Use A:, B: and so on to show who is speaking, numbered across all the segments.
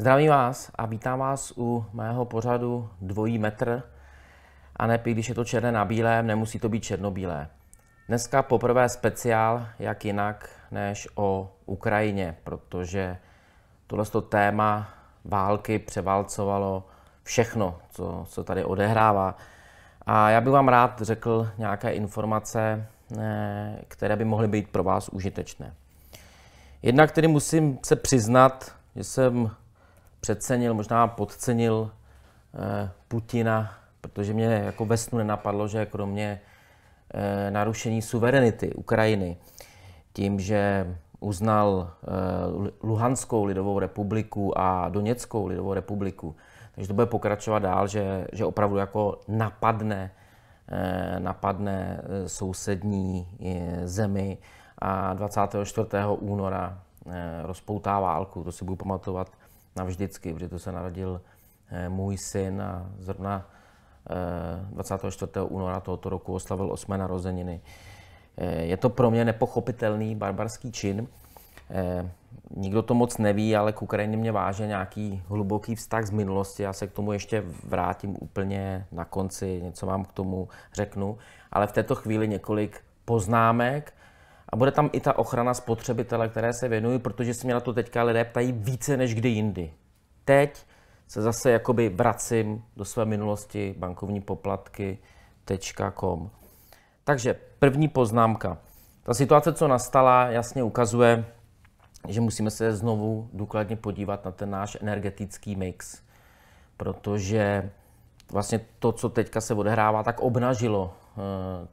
A: Zdravím vás a vítám vás u mého pořadu Dvojí metr. A ne, když je to černé na bílém, nemusí to být černobílé. Dneska poprvé speciál, jak jinak, než o Ukrajině, protože tohle téma války převálcovalo všechno, co se tady odehrává. A já bych vám rád řekl nějaké informace, eh, které by mohly být pro vás užitečné. Jednak tedy musím se přiznat, že jsem přecenil, možná podcenil eh, Putina, protože mě jako ve snu nenapadlo, že kromě eh, narušení suverenity Ukrajiny, tím, že uznal eh, Luhanskou lidovou republiku a Doněckou lidovou republiku. Takže to bude pokračovat dál, že, že opravdu jako napadne, eh, napadne eh, sousední zemi a 24. února rozpoutá válku. To si budu pamatovat navždycky, protože to se narodil můj syn a zrovna 24. února tohoto roku oslavil osmé narozeniny. Eh, je to pro mě nepochopitelný barbarský čin. Eh, nikdo to moc neví, ale k Ukrajině mě váže nějaký hluboký vztah z minulosti. Já se k tomu ještě vrátím úplně na konci, něco vám k tomu řeknu. Ale v této chvíli několik poznámek. A bude tam i ta ochrana spotřebitele, které se věnují, protože se mě na to teďka lidé ptají více než kdy jindy. Teď se zase jakoby vracím do své minulosti bankovní poplatky.com. Takže první poznámka. Ta situace, co nastala, jasně ukazuje, že musíme se znovu důkladně podívat na ten náš energetický mix, protože vlastně to, co teďka se odehrává, tak obnažilo eh,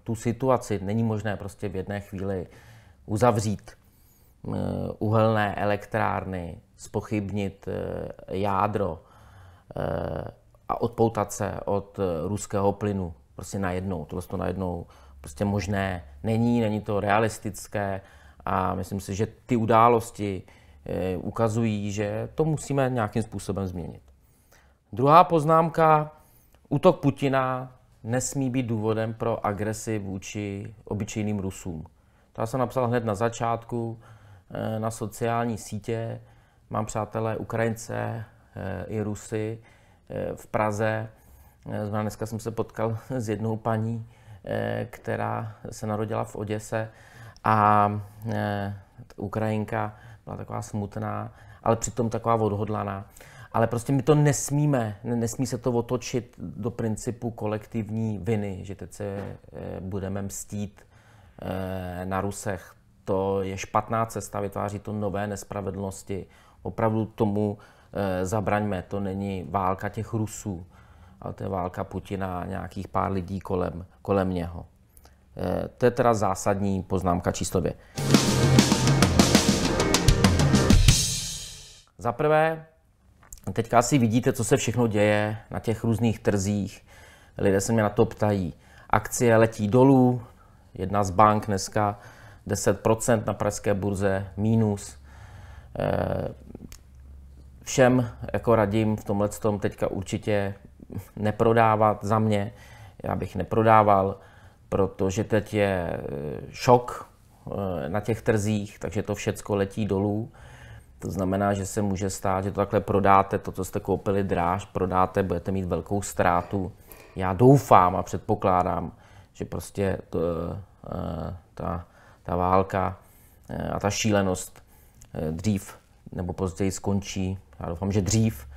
A: tu situaci. Není možné prostě v jedné chvíli uzavřít eh, uhelné elektrárny, spochybnit eh, jádro a odpoutat se od ruského plynu prostě najednou. to vlastně najednou prostě možné není, není to realistické a myslím si, že ty události eh, ukazují, že to musíme nějakým způsobem změnit. Druhá poznámka, útok Putina nesmí být důvodem pro agresi vůči obyčejným Rusům. To já jsem napsal hned na začátku eh, na sociální sítě. Mám přátelé Ukrajince eh, i Rusy v Praze. Znamená, dneska jsem se potkal s jednou paní, Eh, která se narodila v Oděse a eh, Ukrajinka byla taková smutná, ale přitom taková odhodlaná. Ale prostě my to nesmíme, nesmí se to otočit do principu kolektivní viny, že teď se eh, budeme mstít na Rusech. To je špatná cesta, vytváří to nové nespravedlnosti. Opravdu tomu zabraňme, to není válka těch Rusů ale to je válka Putina a nějakých pár lidí kolem, kolem něho. Eh, to je teda zásadní poznámka číslo dvě. Za prvé, teďka si vidíte, co se všechno děje na těch různých trzích. Lidé se mě na to ptají. Akcie letí dolů, jedna z bank dneska 10% na pražské burze, mínus. Eh, všem jako radím v tomhle tom teďka určitě neprodávat za mě. Já bych neprodával, protože teď je eh, šok eh, na těch trzích, takže to všecko letí dolů. To znamená, že se může stát, že to takhle prodáte, to, co jste koupili dráž, prodáte, budete mít velkou ztrátu. Já doufám a předpokládám, že prostě to, eh, ta, ta válka a ta šílenost dřív nebo později skončí. Já doufám, že dřív,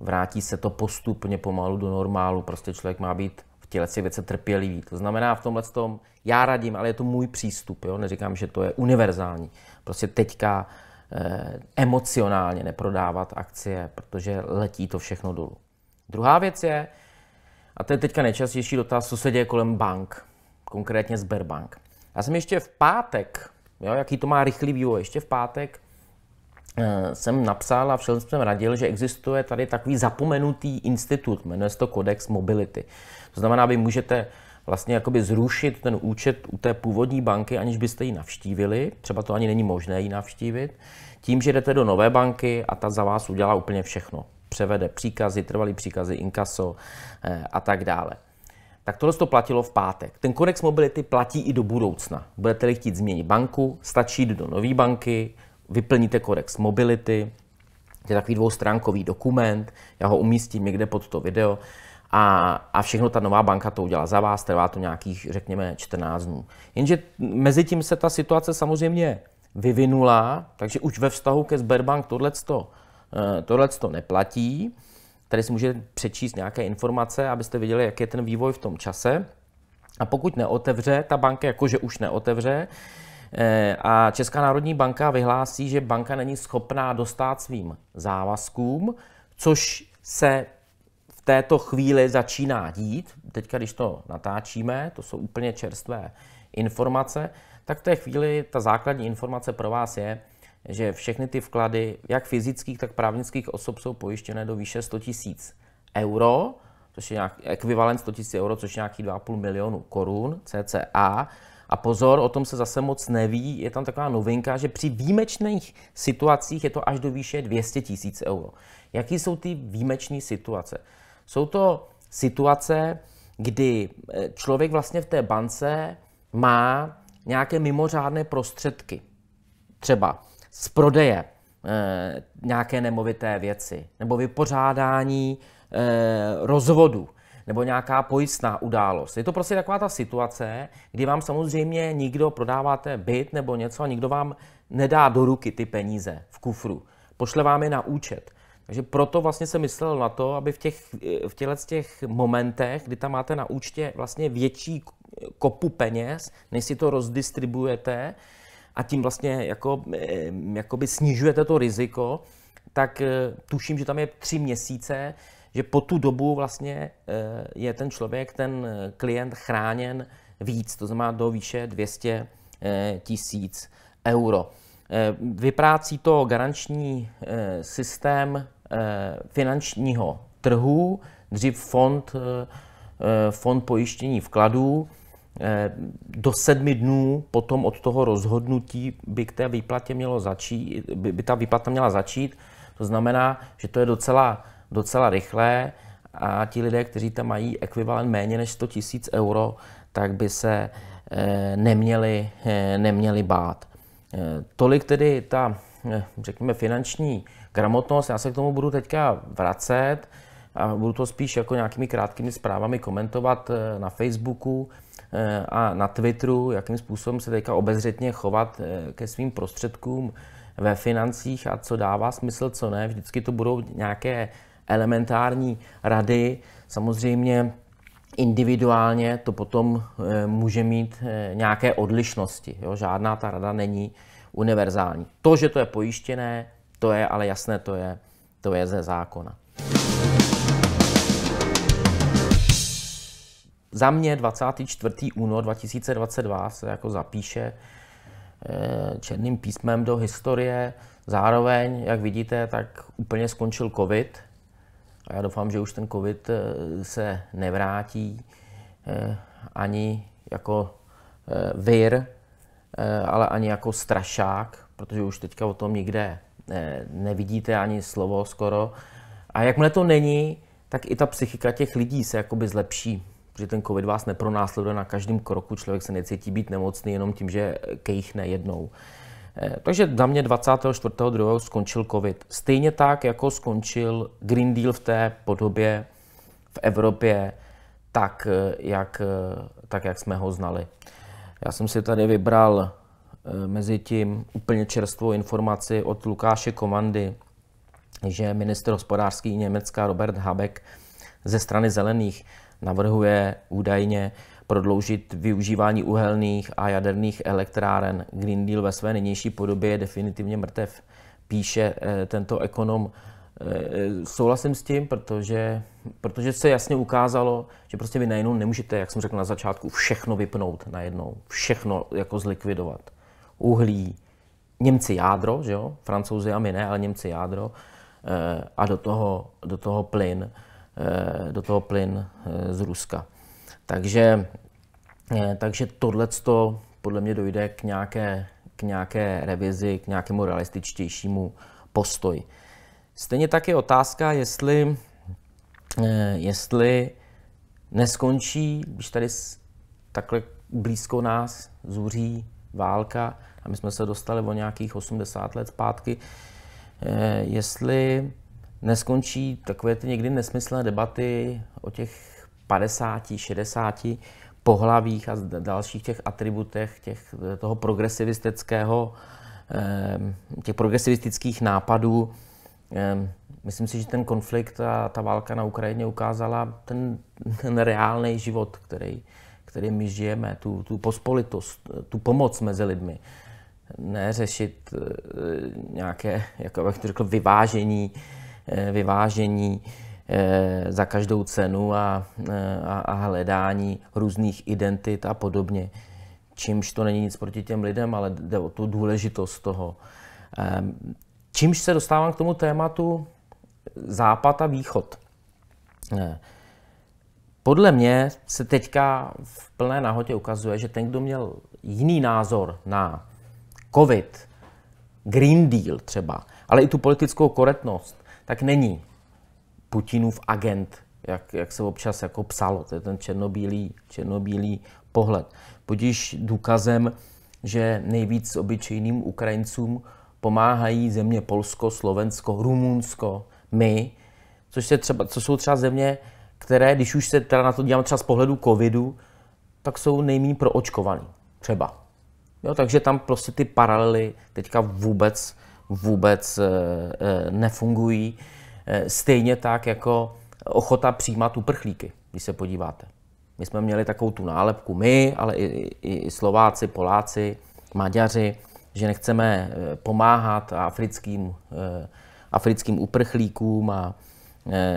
A: vrátí se to postupně pomalu do normálu. Prostě člověk má být v těle si věce trpělivý. To znamená v tomhle tom, já radím, ale je to můj přístup, jo? neříkám, že to je univerzální. Prostě teďka eh, emocionálně neprodávat akcie, protože letí to všechno dolů. Druhá věc je, a to je teďka nejčastější dotaz, co se děje kolem bank, konkrétně Sberbank. Já jsem ještě v pátek, jo, jaký to má rychlý vývoj, ještě v pátek Eh, jsem napsal a všem jsem radil, že existuje tady takový zapomenutý institut, jmenuje se to Kodex Mobility. To znamená, vy můžete vlastně jakoby zrušit ten účet u té původní banky, aniž byste ji navštívili, třeba to ani není možné ji navštívit, tím, že jdete do nové banky a ta za vás udělá úplně všechno. Převede příkazy, trvalý příkazy, inkaso eh, a tak dále. Tak tohle to platilo v pátek. Ten kodex mobility platí i do budoucna. Budete-li chtít změnit banku, stačí jít do nové banky, vyplníte kodex mobility, to je takový dvoustránkový dokument, já ho umístím někde pod to video a, a všechno ta nová banka to udělá za vás, trvá to nějakých, řekněme, 14 dnů. Jenže mezi tím se ta situace samozřejmě vyvinula, takže už ve vztahu ke Sberbank tohle eh, to neplatí. Tady si můžete přečíst nějaké informace, abyste viděli, jak je ten vývoj v tom čase. A pokud neotevře ta banka, jakože už neotevře, Eh, a Česká národní banka vyhlásí, že banka není schopná dostat svým závazkům, což se v této chvíli začíná dít. Teď, když to natáčíme, to jsou úplně čerstvé informace, tak v té chvíli ta základní informace pro vás je, že všechny ty vklady, jak fyzických, tak právnických osob, jsou pojištěné do výše 100 000 euro, což je nějaký ekvivalent 100 000 euro, což je nějaký 2,5 milionu korun cca. A pozor, o tom se zase moc neví, je tam taková novinka, že při výjimečných situacích je to až do výše 200 tisíc euro. Jaký jsou ty výjimečné situace? Jsou to situace, kdy eh, člověk vlastně v té bance má nějaké mimořádné prostředky. Třeba z prodeje e, nějaké nemovité věci nebo vypořádání e, rozvodu nebo nějaká pojistná událost. Je to prostě taková ta situace, kdy vám samozřejmě nikdo prodáváte byt nebo něco a nikdo vám nedá do ruky ty peníze v kufru. Pošle vám je na účet. Takže proto vlastně se myslel na to, aby v, těch, v těchto těch momentech, kdy tam máte na účtě vlastně větší kopu peněz, než si to rozdistribujete a tím vlastně jako, jakoby snižujete to riziko, tak eh, tuším, že tam je tři měsíce, že po tu dobu vlastně eh, je ten člověk, ten eh, klient chráněn víc, to znamená do výše 200 eh, tisíc euro. Vyprácí to garanční systém finančního trhu, dřív fond, fond pojištění vkladů. Do sedmi dnů potom od toho rozhodnutí by k té výplatě mělo začít, by, by ta výplata měla začít. To znamená, že to je docela docela rychle a ti lidé, kteří tam mají ekvivalent méně než 100 tisíc euro, tak by se eh, neměli, eh, neměli bát. Eh, tolik tedy ta, řekněme, finanční gramotnost. Já se k tomu budu teďka vracet a budu to spíš jako nějakými krátkými zprávami komentovat na Facebooku a na Twitteru, jakým způsobem se teďka obezřetně chovat ke svým prostředkům ve financích a co dává smysl, co ne. Vždycky to budou nějaké elementární rady. Samozřejmě individuálně to potom eh, může mít eh, nějaké odlišnosti. Jo? Žádná ta rada není univerzální. To, že to je pojištěné, to je ale jasné, to je, to je ze zákona. Za mě 24. únor 2022 se jako zapíše eh, černým písmem do historie. Zároveň, jak vidíte, tak úplně skončil covid, a já doufám, že už ten covid eh, se nevrátí eh, ani jako eh, vir, ale ani jako strašák, protože už teďka o tom nikde nevidíte ani slovo skoro. A jakmile to není, tak i ta psychika těch lidí se jakoby zlepší, protože ten covid vás nepronásleduje na každém kroku, člověk se necítí být nemocný jenom tím, že kejchne jednou. Eh, takže za mě 24.2. skončil COVID. Stejně tak, jako skončil Green Deal v té podobě v Evropě, tak eh, jak, eh, tak, jak jsme ho znali. Já jsem si tady vybral mezi tím úplně čerstvou informaci od Lukáše Komandy, že minister hospodářský Německa Robert Habeck ze strany zelených navrhuje údajně prodloužit využívání uhelných a jaderných elektráren. Green Deal ve své nynější podobě je definitivně mrtev, píše eh, tento ekonom. Eh, souhlasím s tím, protože, protože se jasně ukázalo, že prostě vy najednou nemůžete, jak jsem řekl na začátku, všechno vypnout najednou, všechno jako zlikvidovat. Uhlí, Němci jádro, že jo? Francouzi a my ne, ale Němci jádro eh, a do toho, do toho plyn, do toho plyn z Ruska. Takže, eh, takže tohle podle mě dojde k nějaké, k nějaké revizi, k nějakému realističtějšímu postoji. Stejně tak je otázka, jestli, eh, jestli neskončí, když tady takhle blízko nás zuří válka, a my jsme se dostali o nějakých 80 let zpátky, eh, jestli neskončí takové ty někdy nesmyslné debaty o těch 50, 60 pohlavích a dalších těch atributech těch, toho progresivistického, eh, těch progresivistických nápadů. Eh, myslím si, že ten konflikt a ta válka na Ukrajině ukázala ten, ten reálný život, který, který my žijeme, tu, tu pospolitost, tu pomoc mezi lidmi. Neřešit eh, nějaké, jako bych to řekl, vyvážení, vyvážení Eh, za každou cenu a, eh, a, a hledání různých identit a podobně. Čímž to není nic proti těm lidem, ale jde o tu důležitost toho. Eh, čímž se dostávám k tomu tématu západ a východ. Podle mě se teďka v plné nahotě ukazuje, že ten, kdo měl jiný názor na COVID, Green Deal třeba, ale i tu politickou korektnost, tak není Putinův agent, jak, jak se občas jako psalo, to je ten černobílý, černobílý pohled. Budíž důkazem, že nejvíc obyčejným Ukrajincům pomáhají země Polsko, Slovensko, Rumunsko, my, což, se třeba, co jsou třeba země, které, když už se teda na to dívám třeba z pohledu covidu, tak jsou nejméně proočkovaný. Třeba. Jo, takže tam prostě ty paralely teďka vůbec, vůbec e, e, nefungují. Eh, stejně tak jako ochota přijímat uprchlíky, když se podíváte. My jsme měli takovou tu nálepku, my, ale i, i, i Slováci, Poláci, Maďaři, že nechceme eh, pomáhat africkým, eh, africkým uprchlíkům a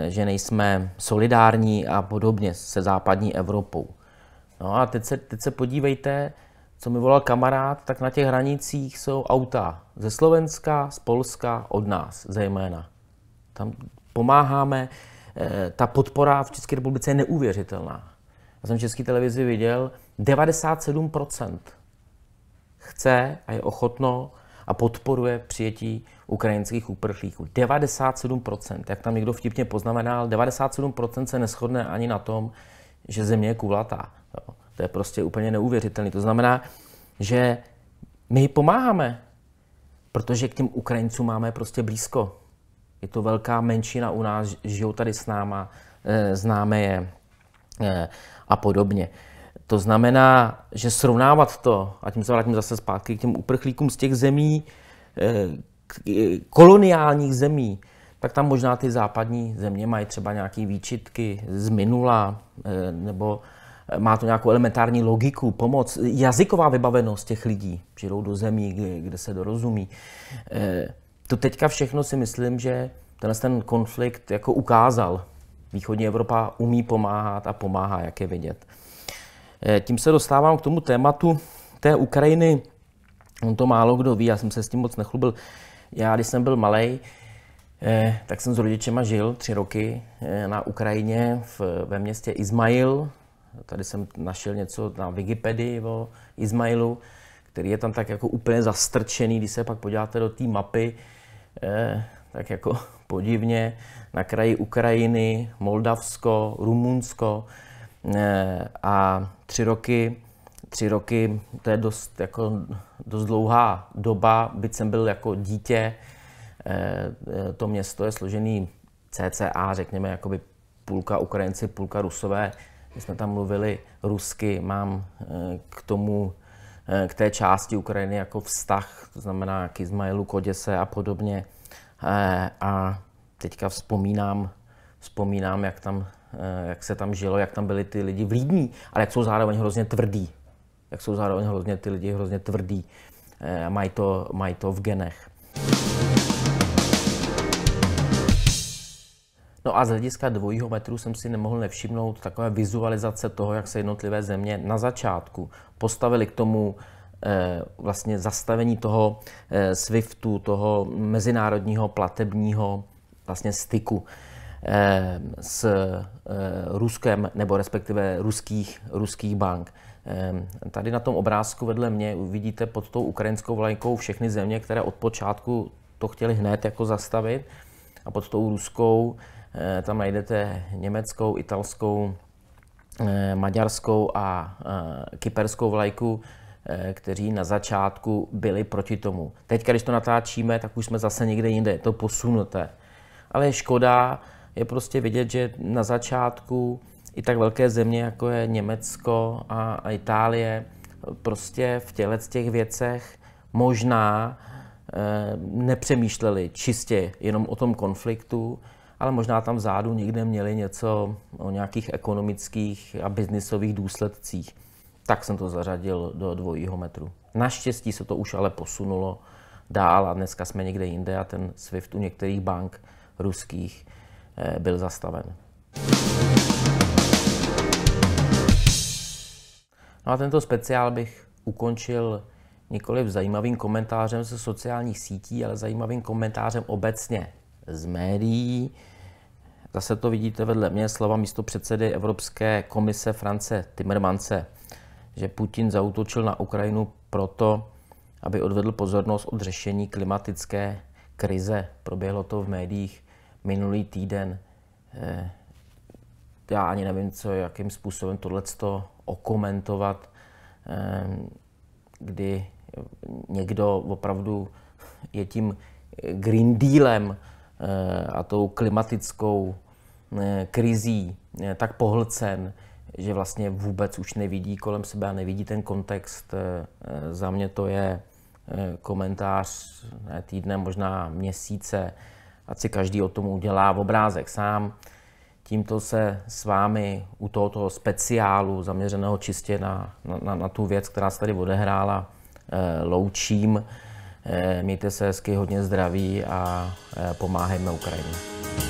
A: že nejsme solidární a podobně se západní Evropou. No a teď se, teď se podívejte, co mi volal kamarád, tak na těch hranicích jsou auta ze Slovenska, z Polska, od nás zejména. Tam pomáháme, eh, ta podpora v České republice je neuvěřitelná. Já jsem v České televizi viděl, 97% chce a je ochotno a podporuje přijetí ukrajinských uprchlíků. 97%, jak tam někdo vtipně poznamenal, 97% se neschodne ani na tom, že země je kulatá. Jo. To je prostě úplně neuvěřitelné. To znamená, že my pomáháme, protože k těm Ukrajincům máme prostě blízko je to velká menšina u nás, žijou tady s náma, eh, známe je eh, a podobně. To znamená, že srovnávat to, a tím se vrátím zase zpátky k těm uprchlíkům z těch zemí, eh, koloniálních zemí, tak tam možná ty západní země mají třeba nějaké výčitky z minula, nebo má to nějakou elementární logiku, pomoc, jazyková vybavenost těch lidí, přijdou do zemí, kde, kde se dorozumí to teďka všechno si myslím, že tenhle ten konflikt jako ukázal. Východní Evropa umí pomáhat a pomáhá, jak je vidět. Eh, tím se dostávám k tomu tématu té Ukrajiny. On to málo kdo ví, já jsem se s tím moc nechlubil. Já, když jsem byl malý, eh, tak jsem s rodičema žil tři roky eh, na Ukrajině v, ve městě Izmail. Tady jsem našel něco na Wikipedii o Izmailu, který je tam tak jako úplně zastrčený. Když se pak podíváte do té mapy, Eh, tak jako podivně, na kraji Ukrajiny, Moldavsko, Rumunsko eh, a tři roky, tři roky, to je dost, jako, dost dlouhá doba, byť jsem byl jako dítě, eh, to město je složený CCA, řekněme, jakoby půlka Ukrajinci, půlka Rusové. My jsme tam mluvili rusky, mám k tomu Eh, k té části Ukrajiny jako vztah, to znamená k Izmailu, k Oděse a podobně. Eh, a teďka vzpomínám, vzpomínám jak, tam, eh, jak se tam žilo, jak tam byli ty lidi vlídní, ale jak jsou zároveň hrozně tvrdí. Jak jsou zároveň hrozně ty lidi hrozně tvrdí. Mají to, mají to v genech. No a z hlediska dvojího metru jsem si nemohl nevšimnout takové vizualizace toho, jak se jednotlivé země na začátku postavili k tomu eh, vlastně zastavení toho eh, SWIFTu, toho mezinárodního platebního vlastně styku eh, s Ruskem nebo respektive ruských, ruských bank. Tady na tom obrázku vedle mě uvidíte pod tou ukrajinskou vlajkou všechny země, které od počátku to chtěli hned jako zastavit a pod tou ruskou Eh, tam najdete německou, italskou, eh, maďarskou a eh, kyperskou vlajku, kteří na začátku byli proti tomu. Teď, když to natáčíme, tak už jsme zase někde jinde, je to posunuté. Ale je škoda je prostě vidět, že na začátku i tak velké země, jako je Německo a Itálie, prostě v těle těch věcech možná nepřemýšleli čistě jenom o tom konfliktu, ale možná tam vzadu někde měli něco o nějakých ekonomických a biznisových důsledcích. Tak jsem to zařadil do dvojího metru. Naštěstí se to už ale posunulo dál a dneska jsme někde jinde a ten SWIFT u některých bank ruských eh, byl zastaven. No a tento speciál bych ukončil nikoliv zajímavým komentářem ze sociálních sítí, ale zajímavým komentářem obecně z médií, Zase to vidíte vedle mě slova místo předsedy Evropské komise France Timmermanse, že Putin zautočil na Ukrajinu proto, aby odvedl pozornost od řešení klimatické krize. Proběhlo to v médiích minulý týden. Eh, já ani nevím, co, jakým způsobem tohle okomentovat, eh, kdy někdo opravdu je tím Green Dealem, Eh, a tou klimatickou eh, krizí eh, tak pohlcen, že vlastně vůbec už nevidí kolem sebe a nevidí ten kontext. Za mě to je komentář ne, týdne, možná měsíce, ať si každý o tom udělá v obrázek sám. Tímto se s vámi u tohoto speciálu zaměřeného čistě na, na, na tu věc, která se tady odehrála, loučím. Eh, mějte se hezky, hodně zdraví a eh, pomáhejme Ukrajině.